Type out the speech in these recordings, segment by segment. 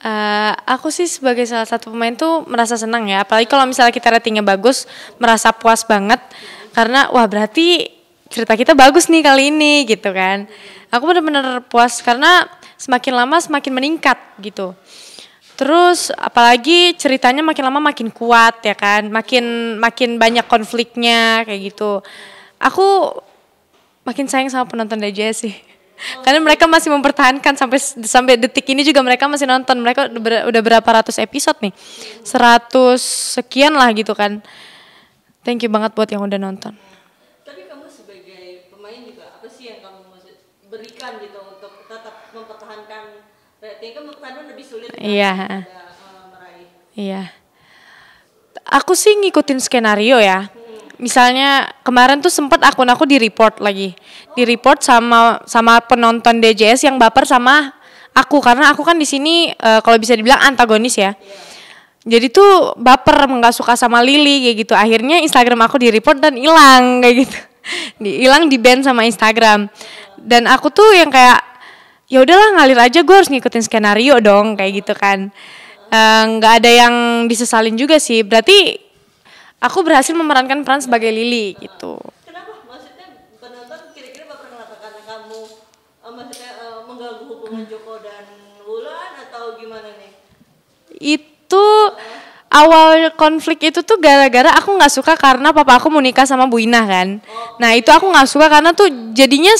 Uh, aku sih sebagai salah satu pemain tuh merasa senang ya, apalagi kalau misalnya kita ratingnya bagus, merasa puas banget karena wah berarti cerita kita bagus nih kali ini gitu kan. Aku benar-benar puas karena semakin lama semakin meningkat gitu. Terus apalagi ceritanya makin lama makin kuat ya kan, makin makin banyak konfliknya kayak gitu. Aku makin sayang sama penonton DJ sih. Karena mereka masih mempertahankan sampai sampai detik ini juga mereka masih nonton. Mereka ber, udah berapa ratus episode nih? Seratus sekian lah gitu kan. Thank you banget buat yang udah nonton. Tapi kamu sebagai pemain juga apa sih yang kamu berikan gitu untuk tetap mempertahankan rating? Kan mempertahankan lebih sulit. Kan iya. Eh, iya. Aku sih ngikutin skenario ya. Hmm misalnya kemarin tuh sempet akun aku di report lagi di report sama sama penonton DJS yang baper sama aku karena aku kan di sini uh, kalau bisa dibilang antagonis ya jadi tuh baper nggak suka sama Lili kayak gitu akhirnya Instagram aku di report dan hilang kayak gitu hilang di ban sama Instagram dan aku tuh yang kayak ya udahlah ngalir aja gue harus ngikutin skenario dong kayak gitu kan eh, nggak uh, ada yang disesalin juga sih berarti aku berhasil memerankan peran sebagai Lili gitu. Kenapa? Maksudnya penonton kira-kira bakal ngelakukan karena kamu uh, maksudnya eh, mengganggu hubungan Joko dan Wulan atau gimana nih? Itu uh. Awal konflik itu tuh gara-gara aku nggak suka karena papa aku mau nikah sama Bu Ina kan. Oh. Nah itu aku nggak suka karena tuh jadinya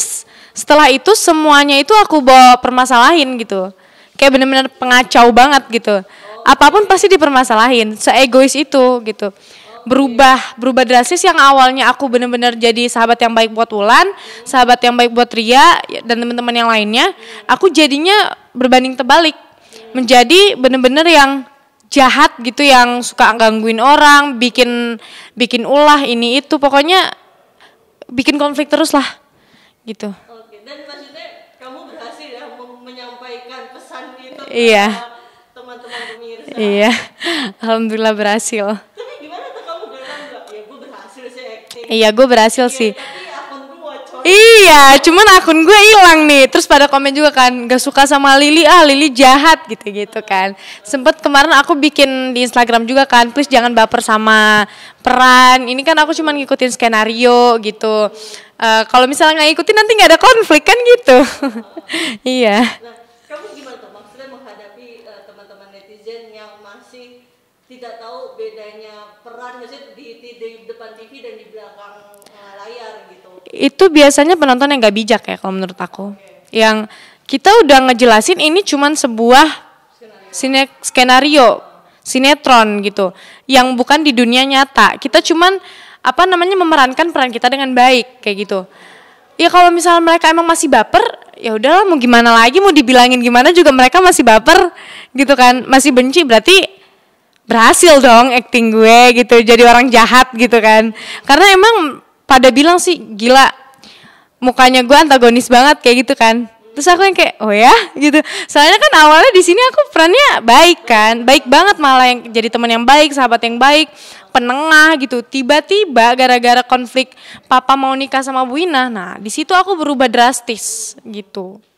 setelah itu semuanya itu aku bawa permasalahin gitu. Kayak bener-bener pengacau banget gitu. Oh. Apapun pasti dipermasalahin, seegois itu gitu. Oh berubah berubah drastis yang awalnya aku bener-bener jadi sahabat yang baik buat Wulan, sahabat yang baik buat Ria dan teman-teman yang lainnya, aku jadinya berbanding terbalik menjadi bener-bener yang jahat gitu yang suka gangguin orang, bikin bikin ulah ini itu pokoknya bikin konflik terus lah gitu. Oke, dan maksudnya kamu berhasil ya menyampaikan pesan itu iya. teman-teman pemirsa. Iya. Alhamdulillah berhasil. Iya, gue berhasil iya, sih. Iya, cuman akun gue hilang nih. Terus pada komen juga kan, gak suka sama Lili, ah Lili jahat gitu-gitu kan. Sempet kemarin aku bikin di Instagram juga kan, please jangan baper sama peran. Ini kan aku cuman ngikutin skenario gitu. Uh, Kalau misalnya nggak ngikutin nanti nggak ada konflik kan gitu. iya. Nah, kamu gimana tuh maksudnya menghadapi eh, teman-teman netizen yang masih tidak tahu bedanya peran sih di, di, di depan TV dan di belakang eh, layar gitu. Itu biasanya penonton yang gak bijak ya kalau menurut aku. Okay. Yang kita udah ngejelasin ini cuman sebuah skenario. skenario sinetron gitu yang bukan di dunia nyata kita cuman apa namanya memerankan peran kita dengan baik kayak gitu ya kalau misalnya mereka emang masih baper ya udahlah mau gimana lagi mau dibilangin gimana juga mereka masih baper gitu kan masih benci berarti berhasil dong acting gue gitu jadi orang jahat gitu kan karena emang pada bilang sih gila mukanya gue antagonis banget kayak gitu kan terus aku yang kayak oh ya gitu soalnya kan awalnya di sini aku perannya baik kan baik banget malah yang jadi teman yang baik sahabat yang baik penengah gitu tiba-tiba gara-gara konflik papa mau nikah sama Bu Ina nah di situ aku berubah drastis gitu